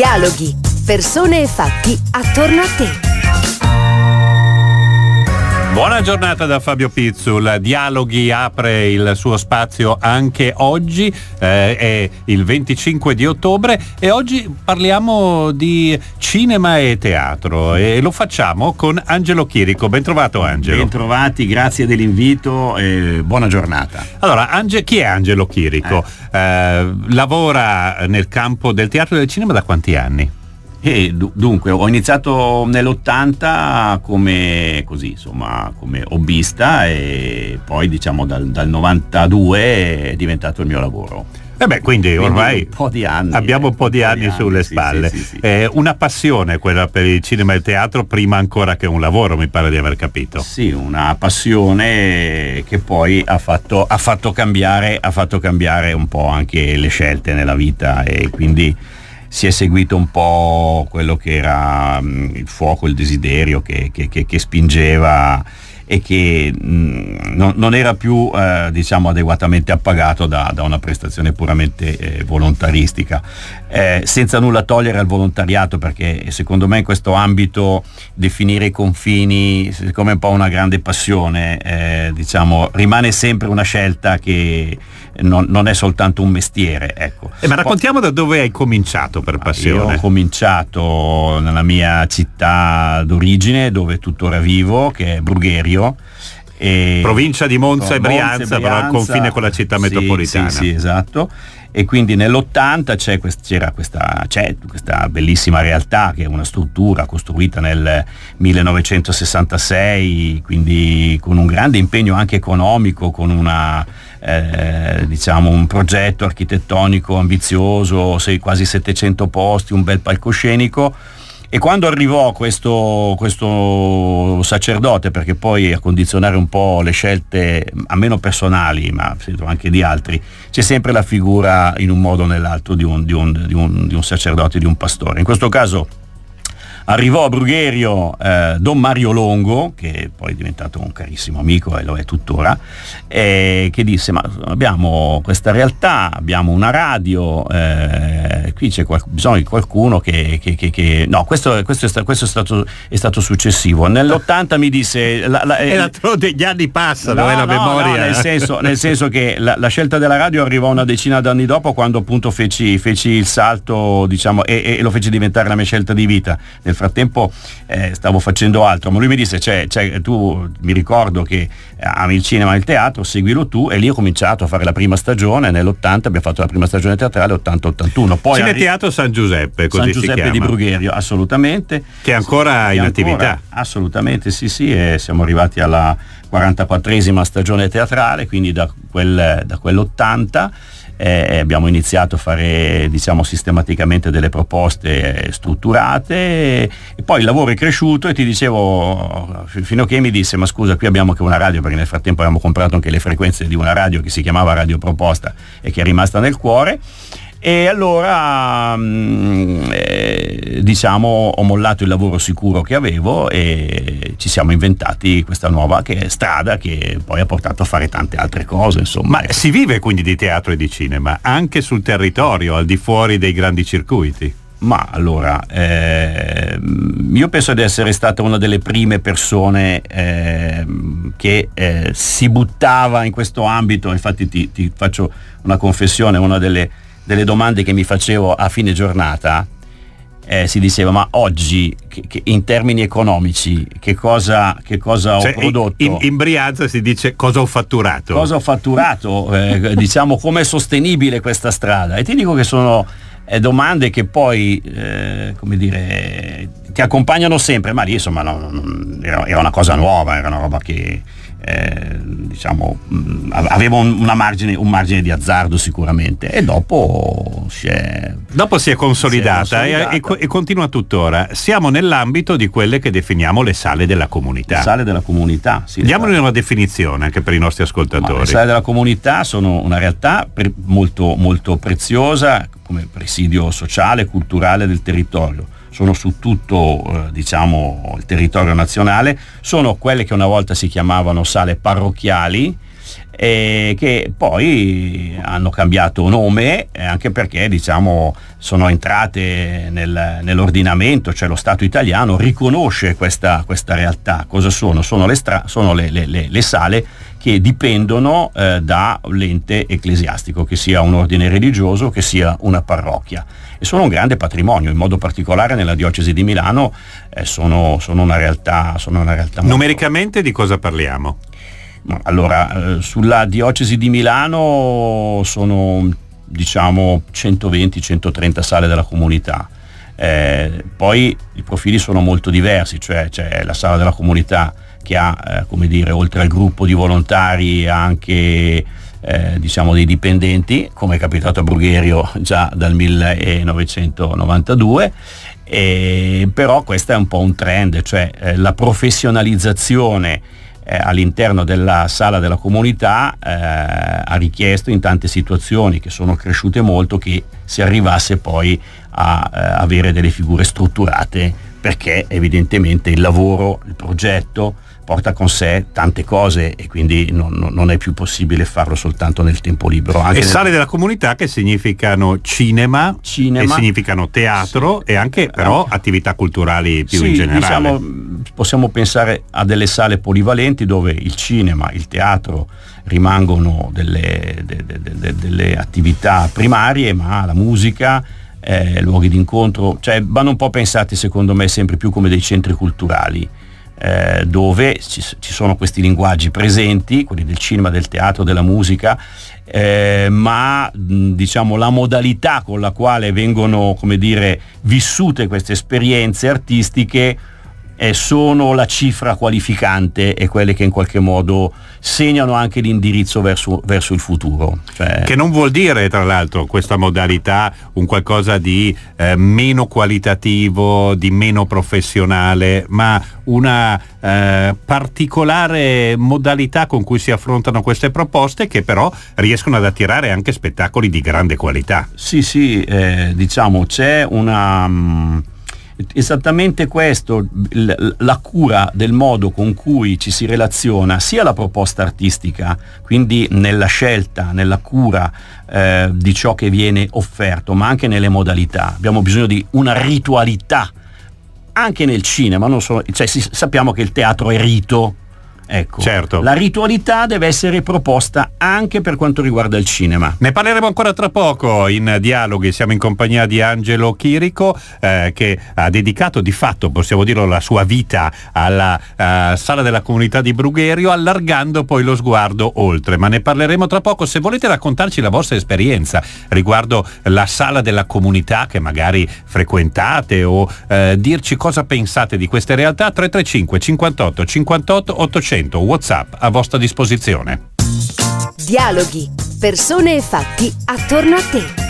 Dialoghi, persone e fatti attorno a te. Buona giornata da Fabio Pizzul. Dialoghi apre il suo spazio anche oggi, eh, è il 25 di ottobre e oggi parliamo di cinema e teatro e lo facciamo con Angelo Chirico. Bentrovato Angelo. Bentrovati, grazie dell'invito e buona giornata. Allora, Ange- chi è Angelo Chirico? Eh. Eh, lavora nel campo del teatro e del cinema da quanti anni? E dunque ho iniziato nell'80 come così, insomma, come hobbista e poi diciamo dal, dal 92 è diventato il mio lavoro. Eh beh, quindi ormai quindi un anni, abbiamo un po' di, un anni, po di anni sulle sì, spalle. Sì, sì, eh, una passione quella per il cinema e il teatro prima ancora che un lavoro, mi pare di aver capito. Sì, una passione che poi ha fatto, ha fatto, cambiare, ha fatto cambiare un po' anche le scelte nella vita e quindi si è seguito un po' quello che era mh, mm, il fuoco, il desiderio che, che, che, che spingeva e che mh, mm, non, non, era più eh, diciamo adeguatamente appagato da, da una prestazione puramente eh, volontaristica eh, senza nulla togliere al volontariato perché secondo me in questo ambito definire i confini siccome è un po' una grande passione eh, diciamo rimane sempre una scelta che non, non è soltanto un mestiere. Ecco. Eh, ma raccontiamo da dove hai cominciato per ah, passione. Io ho cominciato nella mia città d'origine, dove tuttora vivo, che è Brugherio. E provincia di Monza e Brianza, Monza e Brianza, però al confine con la città sì, metropolitana. Sì, sì, esatto e quindi nell'80 c'era questa, questa, bellissima realtà che è una struttura costruita nel 1966, quindi con un grande impegno anche economico, con una, eh, diciamo un progetto architettonico ambizioso, quasi 700 posti, un bel palcoscenico e quando arrivò questo, questo, sacerdote, perché poi a condizionare un po' le scelte, a meno personali, ma anche di altri, c'è sempre la figura in un modo o nell'altro di un, di un, di un, di un sacerdote, di un pastore. In questo caso Arrivò a Brugherio eh, Don Mario Longo, che poi è diventato un carissimo amico e lo è tuttora, eh, che disse ma abbiamo questa realtà, abbiamo una radio, eh, qui c'è qual- bisogno di qualcuno che... che, che, che... No, questo, questo, è sta- questo, è, stato, è stato successivo. Nell'80 mi disse... La, la, eh, Era eh, degli anni passano, no, è eh, la no, memoria. No, nel, senso, nel, senso, che la, la, scelta della radio arrivò una decina d'anni dopo quando appunto feci, feci il salto diciamo, e, e, lo feci diventare la mia scelta di vita. Nel frattempo eh, stavo facendo altro, ma lui mi disse, cioè, cioè, tu mi ricordo che eh, ami il cinema e il teatro, seguilo tu e lì ho cominciato a fare la prima stagione, nell'80 abbiamo fatto la prima stagione teatrale, 80-81. Poi Cine arri- Teatro San Giuseppe, così San Giuseppe di Brugherio, assolutamente. Che è ancora sì, in attività. Assolutamente, sì, sì, e siamo arrivati alla 44esima stagione teatrale, quindi da, quel, da quell'80 eh, eh, abbiamo iniziato a fare diciamo, sistematicamente delle proposte eh, strutturate e poi il lavoro è cresciuto e ti dicevo fino a che mi disse ma scusa qui abbiamo anche una radio perché nel frattempo abbiamo comprato anche le frequenze di una radio che si chiamava Radio Proposta e che è rimasta nel cuore e allora mh, mm, eh, diciamo, ho mollato il lavoro sicuro che avevo e ci siamo inventati questa nuova che è strada che poi ha portato a fare tante altre cose. Insomma. Ma si vive quindi di teatro e di cinema, anche sul territorio, al di fuori dei grandi circuiti. Ma allora, eh, io penso di essere stata una delle prime persone eh, che eh, si buttava in questo ambito, infatti ti, ti faccio una confessione, una delle, delle domande che mi facevo a fine giornata eh, si diceva ma oggi che, che in termini economici che cosa, che cosa cioè, ho prodotto? In, in, Brianza si dice cosa ho fatturato. Cosa ho fatturato, eh, diciamo è sostenibile questa strada e ti dico che sono eh, domande che poi eh, come dire, ti accompagnano sempre, ma lì insomma no, no, era una cosa nuova, era una roba che eh, diciamo, mm, aveva un, margine, un, margine, di azzardo sicuramente e dopo si è, dopo si è consolidata, si è consolidata. E, e, e, continua tuttora. Siamo nell'ambito di quelle che definiamo le sale della comunità. Le sale della comunità, sì. Diamone una definizione anche per i nostri ascoltatori. le sale della comunità sono una realtà molto, molto preziosa come presidio sociale culturale del territorio sono su tutto eh, diciamo, il territorio nazionale, sono quelle che una volta si chiamavano sale parrocchiali, eh, che poi hanno cambiato nome eh, anche perché diciamo, sono entrate nel, nell'ordinamento, cioè lo Stato italiano riconosce questa, questa realtà. Cosa sono? Sono le, stra- sono le, le, le sale che dipendono eh, da l'ente ecclesiastico, che sia un ordine religioso, che sia una parrocchia. E sono un grande patrimonio, in modo particolare nella diocesi di Milano eh, sono, sono, una realtà, sono una realtà Numericamente di cosa parliamo? Allora, eh, sulla diocesi di Milano sono diciamo 120-130 sale della comunità. Eh, poi i profili sono molto diversi, cioè c'è la sala della comunità che ha, eh, come dire, oltre al gruppo di volontari anche eh, diciamo dei dipendenti, come è capitato a Brugherio già dal 1992, eh, però questo è un po' un trend, cioè eh, la professionalizzazione eh, all'interno della sala della comunità eh, ha richiesto in tante situazioni che sono cresciute molto che si arrivasse poi a avere delle figure strutturate perché evidentemente il lavoro, il progetto, porta con sé tante cose e quindi non, non è più possibile farlo soltanto nel tempo libero. e nel... sale della comunità che significano cinema, cinema. significano teatro sì. e anche però ah. attività culturali più sì, in generale. Diciamo, possiamo pensare a delle sale polivalenti dove il cinema, il teatro rimangono delle, de, de, de, delle attività primarie, ma la musica, eh, luoghi di incontro, cioè vanno un po' pensati secondo me sempre più come dei centri culturali eh, dove ci, ci, sono questi linguaggi presenti, quelli del cinema, del teatro, della musica, eh, ma mh, diciamo, la modalità con la quale vengono dire, vissute queste esperienze artistiche eh, sono la cifra qualificante e quelle che in qualche modo segnano anche l'indirizzo verso, verso il futuro. Cioè... Che non vuol dire tra l'altro questa modalità un qualcosa di eh, meno qualitativo, di meno professionale, ma una eh, particolare modalità con cui si affrontano queste proposte che però riescono ad attirare anche spettacoli di grande qualità. Sì, sì, eh, diciamo c'è una... Mh, mm, esattamente questo, la cura del modo con cui ci si relaziona sia la proposta artistica, quindi nella scelta, nella cura eh, di ciò che viene offerto, ma anche nelle modalità. Abbiamo bisogno di una ritualità anche nel cinema, so, cioè, si, sappiamo che il teatro è rito, Ecco, certo. la ritualità deve essere proposta anche per quanto riguarda il cinema. Ne parleremo ancora tra poco in dialoghi, siamo in compagnia di Angelo Chirico eh, che ha dedicato di fatto, possiamo dirlo, la sua vita alla uh, sala della comunità di Brugherio, allargando poi lo sguardo oltre, ma ne parleremo tra poco. Se volete raccontarci la vostra esperienza riguardo la sala della comunità che magari frequentate o eh, dirci cosa pensate di queste realtà, 335 58 58 800 100 WhatsApp a vostra disposizione. Dialoghi, persone e fatti attorno a te.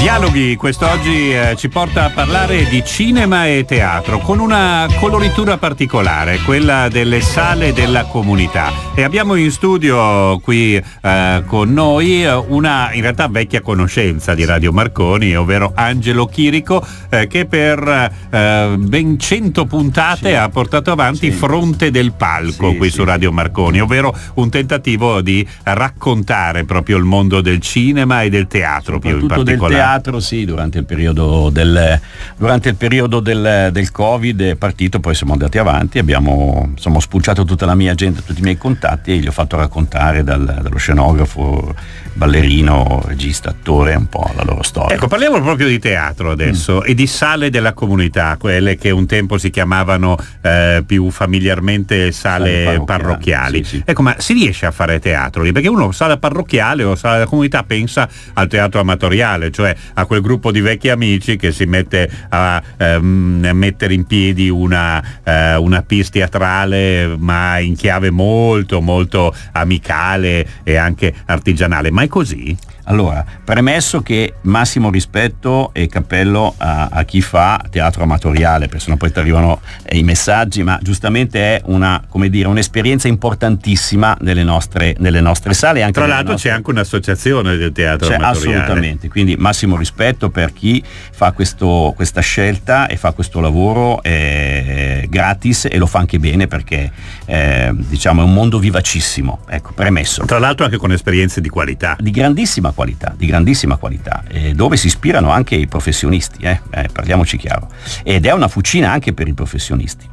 Dialoghi quest'oggi eh, ci porta a parlare di cinema e teatro con una coloritura particolare, quella delle sale della comunità. E abbiamo in studio qui eh, con noi una in realtà vecchia conoscenza di Radio Marconi, ovvero Angelo Chirico, eh, che per eh, ben 100 puntate sì. ha portato avanti sì. Fronte del Palco sì, qui su Radio Marconi, ovvero un tentativo di raccontare proprio il mondo del cinema e del teatro più in particolare teatro sì, durante il periodo del, durante il periodo del, del Covid è partito, poi siamo andati avanti, abbiamo insomma, spulciato tutta la mia gente, tutti i miei contatti e gli ho fatto raccontare dal, dallo scenografo, ballerino, regista, attore un po' la loro storia. Ecco, parliamo proprio di teatro adesso mm. e di sale della comunità, quelle che un tempo si chiamavano eh, più familiarmente sale, sale parrocchiali. Sì, sì. Ecco, ma si riesce a fare teatro lì? Perché uno sala parrocchiale o sala della comunità pensa al teatro amatoriale, cioè a quel gruppo di vecchi amici che si mette a ehm, mettere in piedi una, eh, una piece teatrale ma in chiave molto molto amicale e anche artigianale. Ma è così? Allora, premesso che massimo rispetto e cappello a, a chi fa teatro amatoriale, perché sennò poi ti arrivano eh, i messaggi, ma giustamente è una, dire, un'esperienza importantissima nelle nostre, nelle nostre sale. Tra l'altro nostre... c'è anche un'associazione del teatro c'è, amatoriale. Assolutamente, quindi massimo rispetto per chi fa questo, questa scelta e fa questo lavoro eh, gratis e lo fa anche bene perché eh, diciamo, è un mondo vivacissimo, ecco, premesso. Tra l'altro anche con esperienze di qualità. Di grandissima grandissima qualità, di grandissima qualità eh, dove si ispirano anche i professionisti, eh, eh? parliamoci chiaro, ed è una fucina anche per i professionisti.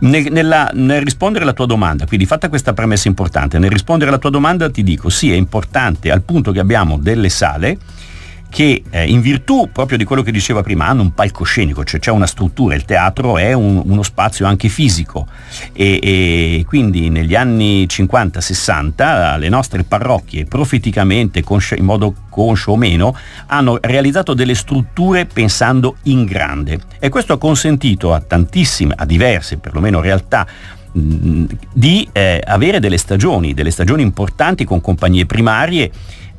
Nel, nella, nel, rispondere alla tua domanda, quindi fatta questa premessa importante, nel rispondere alla tua domanda ti dico sì, è importante al punto che abbiamo delle sale che eh, in virtù proprio di quello che diceva prima hanno un palcoscenico, cioè c'è una struttura, il teatro è un, uno spazio anche fisico e, e quindi negli anni 50-60 le nostre parrocchie profeticamente, consci- in modo conscio o meno, hanno realizzato delle strutture pensando in grande e questo ha consentito a tantissime, a diverse perlomeno realtà mh, di eh, avere delle stagioni, delle stagioni importanti con compagnie primarie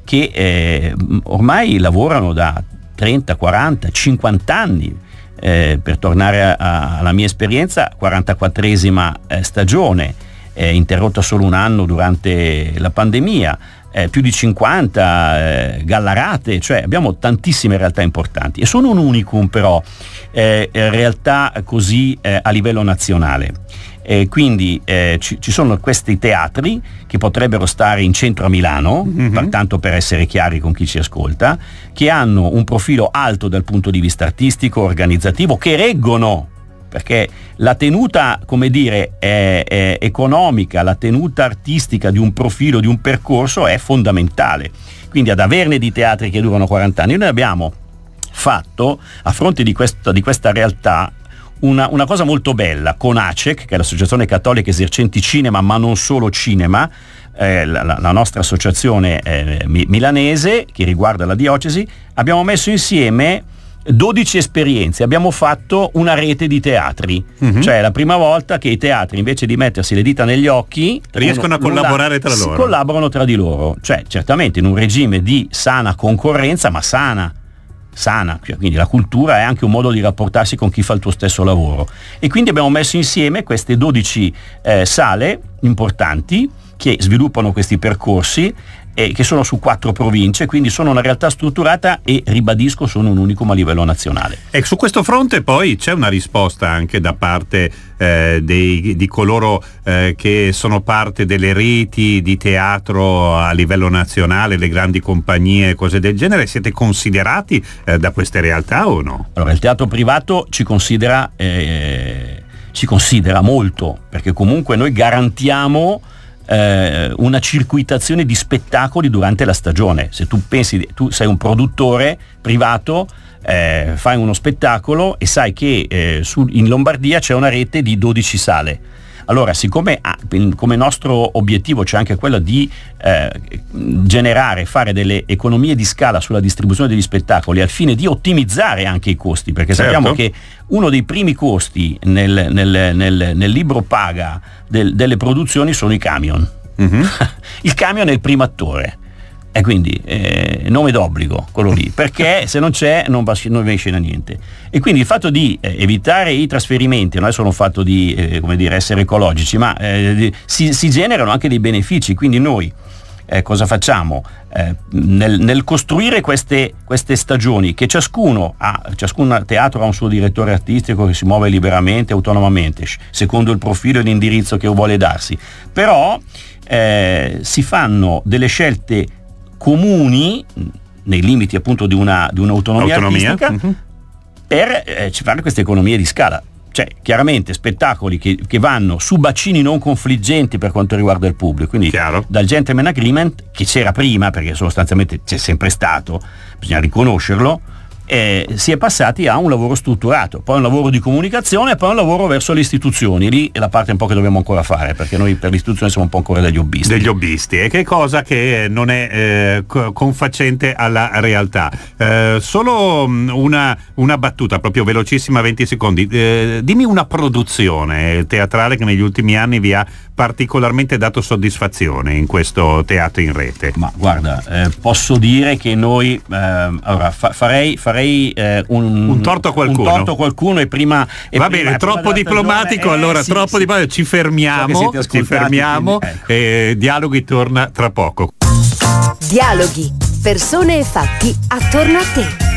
che eh, ormai lavorano da 30, 40, 50 anni. Eh, per tornare a, a, alla mia esperienza, 44esima eh, stagione, eh, interrotta solo un anno durante la pandemia, eh, più di 50 eh, gallarate, cioè abbiamo tantissime realtà importanti e sono un unicum però, realtà così a livello nazionale. Eh, quindi eh, ci, ci, sono questi teatri che potrebbero stare in centro a Milano, mm-hmm. pertanto per essere chiari con chi ci ascolta, che hanno un profilo alto dal punto di vista artistico, organizzativo, che reggono perché la tenuta, come dire, è, è economica, la tenuta artistica di un profilo, di un percorso è fondamentale. Quindi ad averne di teatri che durano 40 anni, noi abbiamo fatto, a fronte di, questo, di questa realtà, una, una cosa molto bella con ACEC, che è l'Associazione Cattolica Esercenti Cinema, ma non solo cinema, eh, la, la, nostra associazione eh, mi, milanese che riguarda la diocesi, abbiamo messo insieme 12 esperienze, abbiamo fatto una rete di teatri, uh-huh. cioè è la prima volta che i teatri invece di mettersi le dita negli occhi riescono uno, a collaborare tra loro. Collaborano tra di loro, cioè certamente in un regime di sana concorrenza, ma sana, sana, cioè, quindi la cultura è anche un modo di rapportarsi con chi fa il tuo stesso lavoro. E quindi abbiamo messo insieme queste 12 eh, sale importanti che sviluppano questi percorsi eh, che sono su quattro province, quindi sono una realtà strutturata e ribadisco sono un unicum a livello nazionale. E ecco, su questo fronte poi c'è una risposta anche da parte eh, dei, di coloro eh, che sono parte delle reti di teatro a livello nazionale, le grandi compagnie, e cose del genere, siete considerati eh, da queste realtà o no? Allora, il teatro privato ci considera, eh, ci considera molto, perché comunque noi garantiamo eh, una circuitazione di spettacoli durante la stagione. Se tu pensi, tu sei un produttore privato, eh, fai uno spettacolo e sai che eh, su, in Lombardia c'è una rete di 12 sale allora, siccome ah, come nostro obiettivo c'è anche quello di eh, generare, fare delle economie di scala sulla distribuzione degli spettacoli al fine di ottimizzare anche i costi, perché certo. sappiamo che uno dei primi costi nel, nel, nel, nel libro paga del, delle produzioni sono i camion. Mm-hmm. il camion è il primo attore e quindi eh, nome d'obbligo, quello lì, perché se non c'è non, va, non esce da niente. E quindi il fatto di eh, evitare i trasferimenti non è solo un fatto di eh, dire, essere ecologici, ma eh, di, si, si generano anche dei benefici. Quindi noi eh, cosa facciamo? Eh, nel, nel, costruire queste, queste, stagioni che ciascuno ha, ciascun teatro ha un suo direttore artistico che si muove liberamente, autonomamente, secondo il profilo e l'indirizzo che vuole darsi, però eh, si fanno delle scelte comuni, nei limiti appunto di, una, di un'autonomia Autonomia. artistica, uh-huh. per eh, fare queste economie di scala. Cioè, chiaramente spettacoli che, che, vanno su bacini non confliggenti per quanto riguarda il pubblico, quindi Chiaro. dal gentleman agreement che c'era prima, perché sostanzialmente c'è sempre stato, bisogna riconoscerlo, eh, si è passati a un lavoro strutturato, poi un lavoro di comunicazione, e poi un lavoro verso le istituzioni. Lì è la parte un po' che dobbiamo ancora fare, perché noi per l'istituzione siamo un po' ancora degli hobbisti. Degli hobbisti, e che cosa che non è eh, confacente alla realtà. Eh, solo mm, una, una, battuta, proprio velocissima, 20 secondi. Eh, dimmi una produzione teatrale che negli ultimi anni vi ha particolarmente dato soddisfazione in questo teatro in rete? Ma guarda, eh, posso dire che noi eh, allora, fa- farei, farei eh, un, un, torto a qualcuno. Un torto a qualcuno e prima. E Va prima, bene, troppo diplomatico, eh, allora troppo sì. diplomatico. Ci fermiamo, so ci fermiamo quindi, ecco. e Dialoghi torna tra poco. Dialoghi, persone e fatti attorno a te.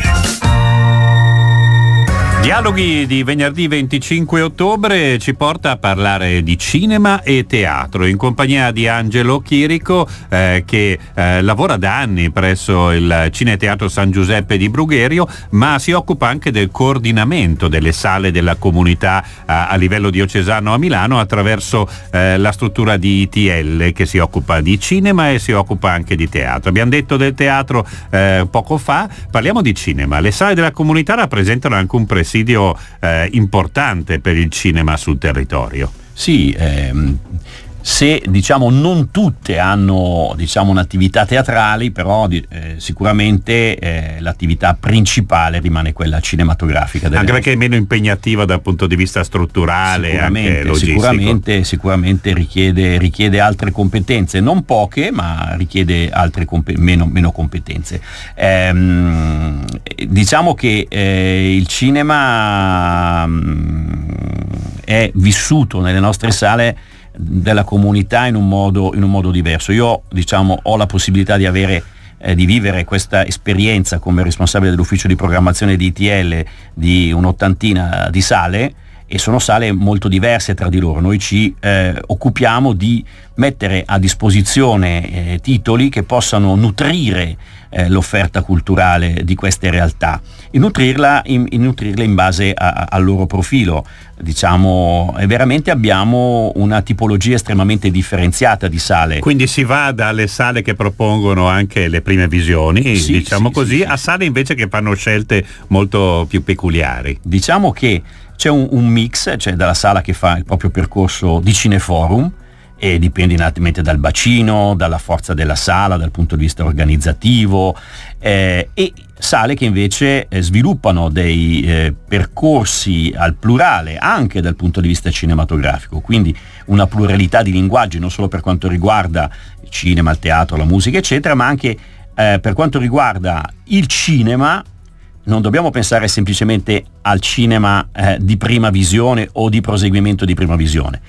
Dialoghi di venerdì 25 ottobre ci porta a parlare di cinema e teatro in compagnia di Angelo Chirico eh, che eh, lavora da anni presso il Cine Teatro San Giuseppe di Brugherio ma si occupa anche del coordinamento delle sale della comunità eh, a livello diocesano a Milano attraverso eh, la struttura di ITL che si occupa di cinema e si occupa anche di teatro. Abbiamo detto del teatro eh, poco fa, parliamo di cinema. Le sale della comunità rappresentano anche un prestigio presidio eh, importante per il cinema sul territorio. Sì, ehm, se diciamo, non tutte hanno diciamo, un'attività teatrale, però eh, sicuramente eh, l'attività principale rimane quella cinematografica. Anche perché è meno impegnativa dal punto di vista strutturale, sicuramente, sicuramente, sicuramente richiede, richiede, altre competenze, non poche, ma richiede comp- meno, meno, competenze. Ehm, diciamo che eh, il cinema mh, mm, è vissuto nelle nostre sale della comunità in un modo, in un modo diverso. Io diciamo, ho la possibilità di, avere, eh, di vivere questa esperienza come responsabile dell'ufficio di programmazione di ITL di un'ottantina di sale e sono sale molto diverse tra di loro. Noi ci eh, occupiamo di mettere a disposizione eh, titoli che possano nutrire eh, l'offerta culturale di queste realtà e nutrirla in, in nutrirle in base a, a, al loro profilo. Diciamo, veramente abbiamo una tipologia estremamente differenziata di sale. Quindi si va dalle sale che propongono anche le prime visioni, sì, diciamo sì, così, sì, a sale invece che fanno scelte molto più peculiari. Diciamo che c'è un, un mix, c'è cioè dalla sala che fa il proprio percorso di cineforum, e dipende naturalmente dal bacino, dalla forza della sala, dal punto di vista organizzativo eh, e sale che invece eh, sviluppano dei eh, percorsi al plurale anche dal punto di vista cinematografico, quindi una pluralità di linguaggi non solo per quanto riguarda il cinema, il teatro, la musica eccetera, ma anche eh, per quanto riguarda il cinema non dobbiamo pensare semplicemente al cinema eh, di prima visione o di proseguimento di prima visione.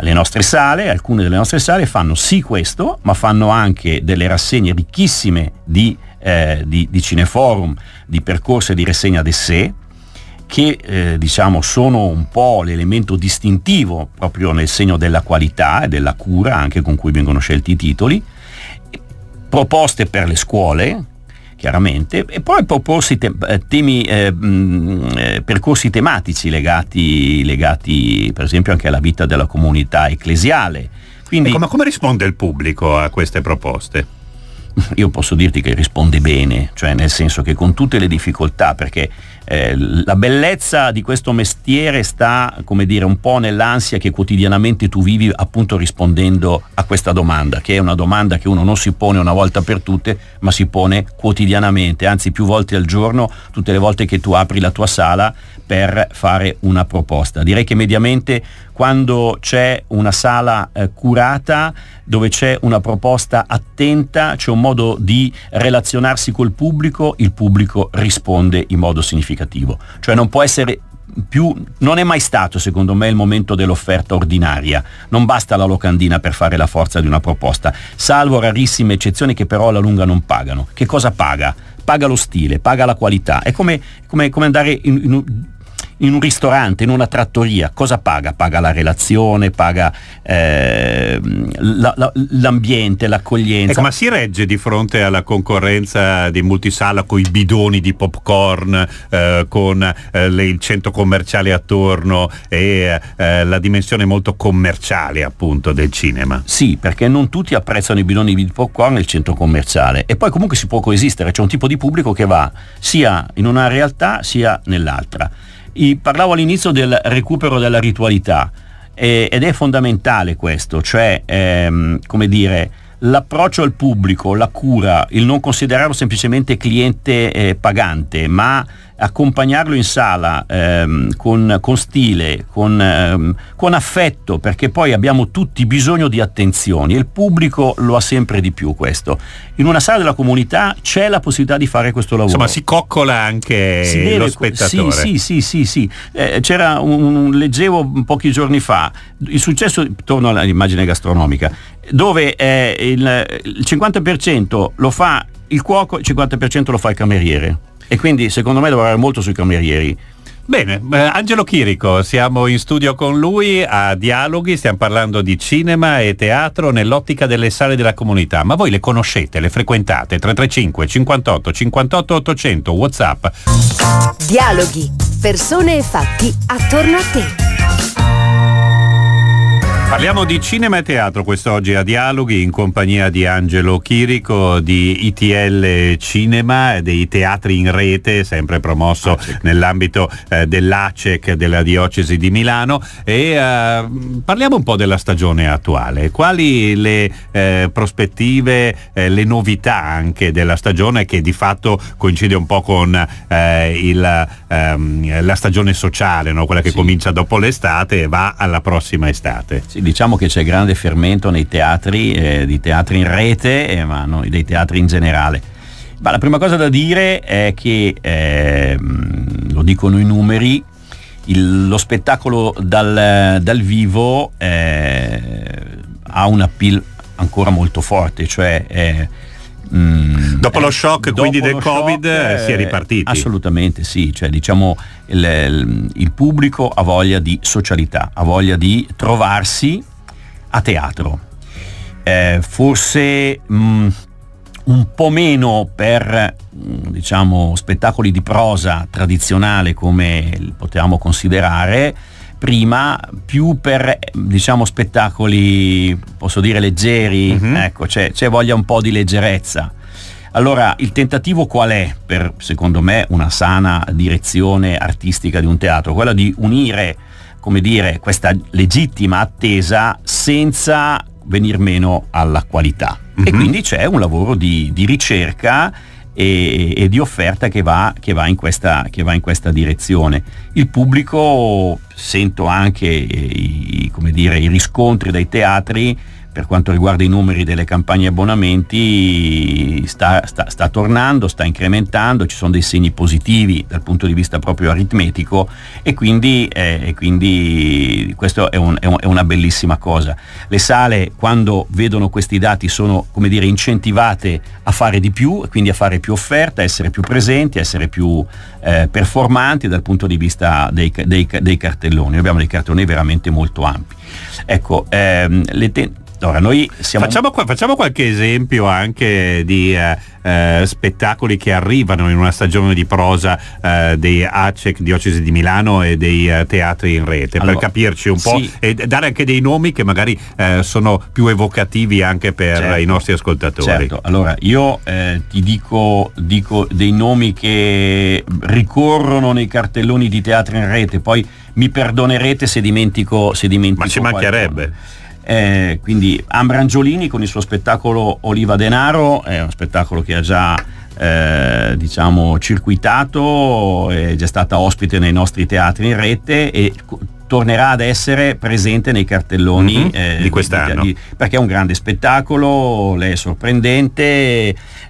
Le nostre sale, alcune delle nostre sale fanno sì questo, ma fanno anche delle rassegne ricchissime di, eh, di, di cineforum, di percorsi e di rassegna d'essè, che eh, diciamo sono un po' l'elemento distintivo proprio nel segno della qualità e della cura anche con cui vengono scelti i titoli proposte per le scuole chiaramente, e poi proporsi te- eh, temi, eh, mh, eh, percorsi tematici legati, legati per esempio anche alla vita della comunità ecclesiale. Quindi, ecco, ma come risponde il pubblico a queste proposte? io posso dirti che risponde bene, cioè nel senso che con tutte le difficoltà, perché eh, la bellezza di questo mestiere sta, come dire, un po' nell'ansia che quotidianamente tu vivi appunto rispondendo a questa domanda, che è una domanda che uno non si pone una volta per tutte, ma si pone quotidianamente, anzi più volte al giorno, tutte le volte che tu apri la tua sala per fare una proposta. Direi che mediamente quando c'è una sala eh, curata, dove c'è una proposta attenta, c'è un modo di relazionarsi col pubblico, il pubblico risponde in modo significativo. Cioè non può essere più, non è mai stato secondo me il momento dell'offerta ordinaria, non basta la locandina per fare la forza di una proposta, salvo rarissime eccezioni che però alla lunga non pagano. Che cosa paga? Paga lo stile, paga la qualità, è come, come, come andare in, in in un ristorante, in una trattoria, cosa paga? Paga la relazione, paga eh, la, la, l'ambiente, l'accoglienza. Ecco, ma si regge di fronte alla concorrenza di multisala con i bidoni di popcorn, eh, con eh, le, il centro commerciale attorno e eh, la dimensione molto commerciale appunto del cinema? Sì, perché non tutti apprezzano i bidoni di popcorn e il centro commerciale. E poi comunque si può coesistere, c'è un tipo di pubblico che va sia in una realtà sia nell'altra. I, parlavo all'inizio del recupero della ritualità eh, ed è fondamentale questo, cioè ehm, come dire, l'approccio al pubblico, la cura, il non considerarlo semplicemente cliente eh, pagante, ma accompagnarlo in sala ehm, con, con, stile, con, ehm, con, affetto, perché poi abbiamo tutti bisogno di attenzioni e il pubblico lo ha sempre di più questo. In una sala della comunità c'è la possibilità di fare questo lavoro. Insomma, si coccola anche si deve, lo spettatore. Sì, sì, sì, sì. sì. Eh, c'era un, leggevo pochi giorni fa, il successo, torno all'immagine gastronomica, dove eh, il, il 50% lo fa il cuoco, il 50% lo fa il cameriere e quindi secondo me lavorare molto sui camerieri. Bene, eh, Angelo Chirico, siamo in studio con lui a Dialoghi, stiamo parlando di cinema e teatro nell'ottica delle sale della comunità, ma voi le conoscete, le frequentate? 335 58 58 800 Whatsapp. Dialoghi, persone e fatti attorno a te. Parliamo di cinema e teatro quest'oggi a Dialoghi in compagnia di Angelo Chirico di ITL Cinema e eh, dei teatri in rete, sempre promosso Acec. Ah, certo. nell'ambito eh, dell'ACEC della Diocesi di Milano e eh, parliamo un po' della stagione attuale, quali le eh, prospettive, eh, le novità anche della stagione che di fatto coincide un po' con eh, il, ehm, la stagione sociale, no? quella che sì. comincia dopo l'estate e va alla prossima estate. Sì, diciamo che c'è grande fermento nei teatri, eh, di teatri in rete, eh, ma no, dei teatri in generale. Ma la prima cosa da dire è che, eh, lo dicono i numeri, il, lo spettacolo dal, dal vivo eh, ha un appeal ancora molto forte, cioè eh, Mm. dopo eh, lo shock quindi del covid eh, si è eh, ripartiti assolutamente sì cioè, diciamo il, il, pubblico ha voglia di socialità ha voglia di trovarsi a teatro eh, forse mh, mm, un po' meno per mm, diciamo spettacoli di prosa tradizionale come potevamo considerare prima più per diciamo spettacoli posso dire leggeri mm-hmm. ecco c'è, c'è voglia un po' di leggerezza allora il tentativo qual è per secondo me una sana direzione artistica di un teatro quella di unire come dire questa legittima attesa senza venir meno alla qualità mm-hmm. e mhm. quindi c'è un lavoro di, di ricerca e, e di offerta che va, che, va questa, che va, in questa, direzione. Il pubblico, sento anche eh, i, dire, i riscontri dai teatri, per quanto riguarda i numeri delle campagne abbonamenti sta, sta, sta, tornando, sta incrementando, ci sono dei segni positivi dal punto di vista proprio aritmetico e quindi, eh, e quindi questa è, un, è, un, è, una bellissima cosa. Le sale quando vedono questi dati sono come dire, incentivate a fare di più, quindi a fare più offerta, a essere più presenti, a essere più eh, performanti dal punto di vista dei, dei, dei cartelloni. Abbiamo dei cartelloni veramente molto ampi. Ecco, ehm, le te- allora, facciamo, facciamo, qualche esempio anche di eh, eh, spettacoli che arrivano in una stagione di prosa eh, dei ACEC, Diocesi di Milano e dei eh, teatri in rete, allora, per capirci un po' sì. e dare anche dei nomi che magari eh, sono più evocativi anche per certo, i nostri ascoltatori. Certo. Allora, io eh, ti dico, dico dei nomi che ricorrono nei cartelloni di teatri in rete, poi mi perdonerete se dimentico, se dimentico Ma ci mancherebbe. Qualcosa. Eh, quindi Ambrangiolini con il suo spettacolo Oliva Denaro, è uno spettacolo che ha già eh, diciamo circuitato, è già stata ospite nei nostri teatri in rete e tornerà ad essere presente nei cartelloni mm-hmm, eh, di quest'anno di, di, perché è un grande spettacolo, lei è sorprendente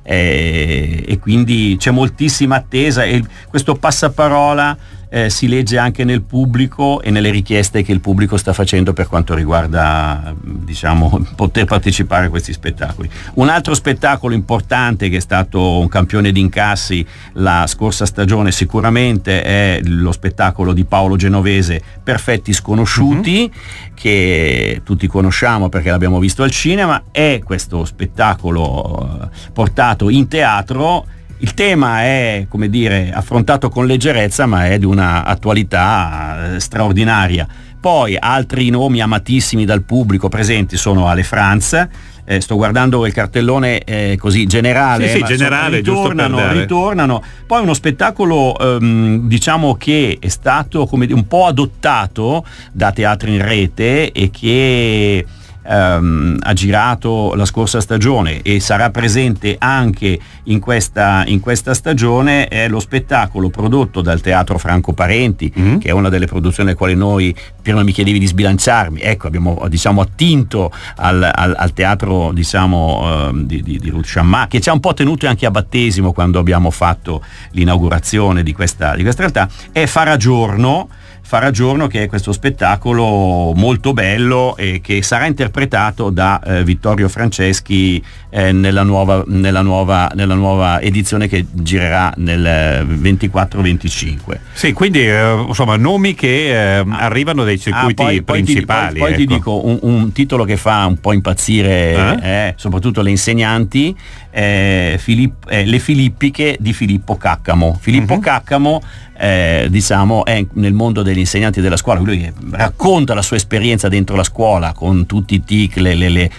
eh, e quindi c'è moltissima attesa e questo passaparola eh, si legge anche nel pubblico e nelle richieste che il pubblico sta facendo per quanto riguarda diciamo, poter partecipare a questi spettacoli. Un altro spettacolo importante che è stato un campione di incassi la scorsa stagione sicuramente è lo spettacolo di Paolo Genovese Perfetti Sconosciuti mm-hmm. che tutti conosciamo perché l'abbiamo visto al cinema, è questo spettacolo eh, portato in teatro il tema è, come dire, affrontato con leggerezza, ma è di una attualità eh, straordinaria. Poi altri nomi amatissimi dal pubblico presenti sono Ale Franz, eh, sto guardando il cartellone eh, così generale, sì, sì, generale sono, ritornano, ritornano, Poi uno spettacolo ehm, diciamo che è stato come, un po' adottato da teatri in rete e che ehm, ha girato la scorsa stagione e sarà presente anche in questa, in questa stagione è lo spettacolo prodotto dal Teatro Franco Parenti, mm-hmm. che è una delle produzioni alle quali noi prima mi chiedevi di sbilanciarmi, ecco abbiamo diciamo, attinto al, al, al teatro diciamo, ehm, di, di, di Ruth Chamma, che ci ha un po' tenuto anche a battesimo quando abbiamo fatto l'inaugurazione di questa, di questa realtà, è Faragiorno Farà Giorno che è questo spettacolo molto bello e che sarà interpretato da eh, Vittorio Franceschi eh, nella, nuova, nella, nuova, nella, nuova, edizione che girerà nel 24-25. Eh, sì, quindi eh, insomma nomi che ehm, ah. arrivano dai ah, circuiti ah, poi, principali. Poi ti, poi, poi ecco. ti dico un, un, titolo che fa un po' impazzire eh? Eh, soprattutto le insegnanti eh, Filippo, eh, le Filippiche di Filippo Caccamo. Filippo uh-huh. Caccamo eh, diciamo, è nel mondo degli insegnanti della scuola, lui eh, racconta la sua esperienza dentro la scuola con tutti i tic, le, le, le,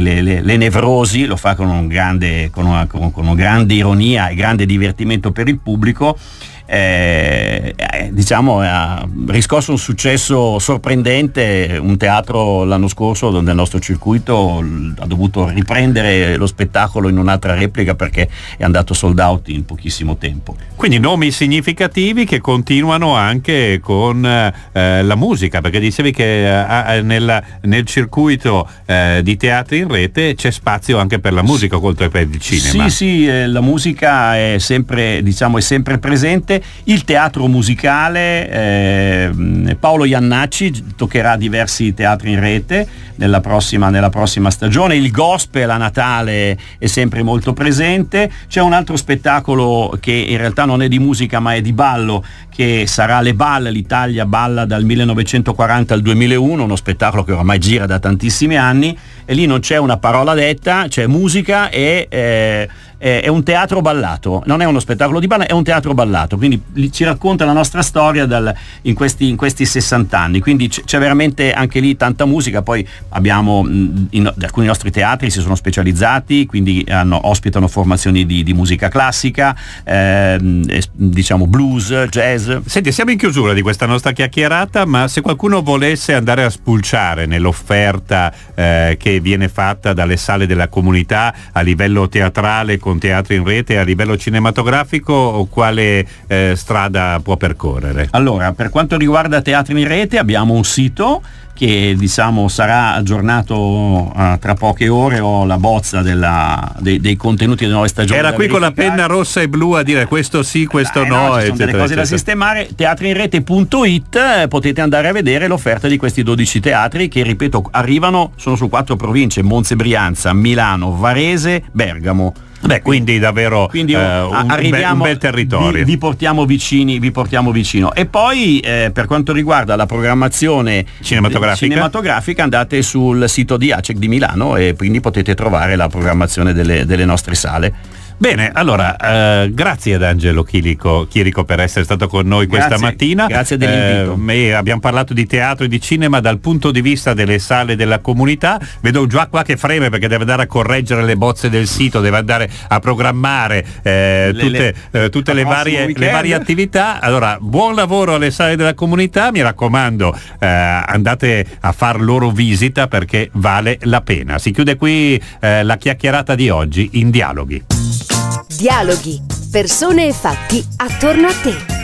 le nevrosi, lo fa con, un grande, con, una, con, con una grande ironia e grande divertimento per il pubblico eh, eh, diciamo, ha riscosso un successo sorprendente, un teatro l'anno scorso nel nostro circuito ha dovuto riprendere lo spettacolo in un'altra replica perché è andato sold out in pochissimo tempo. Quindi nomi significativi che continuano anche con eh, la musica, perché dicevi che eh, nel, nel, circuito eh, di teatro in rete c'è spazio anche per la musica, oltre che per il cinema. Sì, sì, eh, la musica è sempre, diciamo, è sempre presente sicuramente, il teatro musicale, eh, Paolo Iannacci toccherà diversi teatri in rete nella prossima, nella prossima stagione, il gospel a Natale è sempre molto presente, c'è un altro spettacolo che in realtà non è di musica ma è di ballo che sarà Le Balle, l'Italia balla dal 1940 al 2001, uno spettacolo che ormai gira da tantissimi anni e lì non c'è una parola detta, c'è musica e eh, eh, è un teatro ballato, non è uno spettacolo di ballo, è un teatro ballato, quindi li, ci racconta la nostra storia dal, in, questi, in, questi, 60 anni, quindi c- c'è veramente anche lì tanta musica, poi abbiamo mh, in, alcuni nostri teatri si sono specializzati, quindi hanno, ospitano formazioni di, di musica classica, ehm, diciamo blues, jazz. Senti, siamo in chiusura di questa nostra chiacchierata, ma se qualcuno volesse andare a spulciare nell'offerta eh, che viene fatta dalle sale della comunità a livello teatrale con con teatri in rete a livello cinematografico quale eh, strada può percorrere? Allora, per quanto riguarda teatri in rete abbiamo un sito che diciamo, sarà aggiornato uh, tra poche ore o la bozza della, de, dei contenuti della nuove stagioni era qui con la penna rossa e blu a dire questo sì, questo eh, no, no ci sono delle cose eccetera. da sistemare Teatrinrete.it eh, potete andare a vedere l'offerta di questi 12 teatri che ripeto arrivano sono su quattro province Monze Brianza, Milano, Varese, Bergamo Beh, quindi davvero quindi, eh, oh, un, un, bel territorio. Vi, vi, portiamo vicini, vi portiamo vicino. E poi eh, per quanto riguarda la programmazione cinematografica. cinematografica. andate sul sito di ACEC di Milano e quindi potete trovare la programmazione delle, delle nostre sale. Bene, allora eh, grazie ad Angelo Chirico, Chirico, per essere stato con noi grazie, questa mattina. Grazie dell'invito. Eh, abbiamo parlato di teatro e di cinema dal punto di vista delle sale della comunità. Vedo già qua che freme perché deve andare a correggere le bozze del sito, deve andare a programmare eh, le, eh, tutte, le, tutte le, varie, le, varie, attività. Allora, buon lavoro alle sale della comunità, mi raccomando, eh, andate a far loro visita perché vale la pena. Si chiude qui eh, la chiacchierata di oggi in dialoghi. Dialoghi, persone e fatti attorno a te.